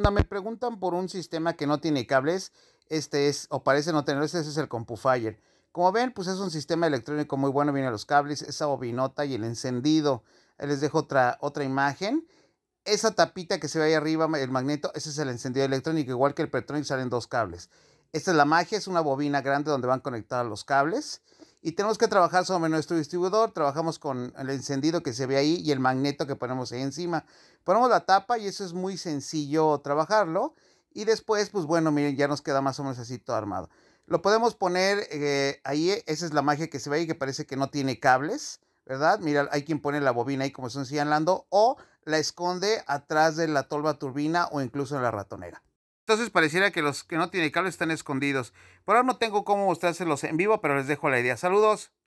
Cuando me preguntan por un sistema que no tiene cables, este es, o parece no tener, este es el CompuFire. Como ven, pues es un sistema electrónico muy bueno, viene los cables, esa bobinota y el encendido. les dejo otra, otra imagen. Esa tapita que se ve ahí arriba, el magneto, ese es el encendido electrónico, igual que el Petronic salen dos cables. Esta es la magia, es una bobina grande donde van conectados los cables. Y tenemos que trabajar sobre nuestro distribuidor, trabajamos con el encendido que se ve ahí y el magneto que ponemos ahí encima. Ponemos la tapa y eso es muy sencillo trabajarlo. Y después, pues bueno, miren, ya nos queda más o menos así todo armado. Lo podemos poner eh, ahí, eh, esa es la magia que se ve ahí, que parece que no tiene cables, ¿verdad? Mira, hay quien pone la bobina ahí como son hablando, o la esconde atrás de la tolva turbina o incluso en la ratonera. Entonces pareciera que los que no tienen cable están escondidos. Por ahora no tengo cómo mostrárselos en vivo, pero les dejo la idea. Saludos.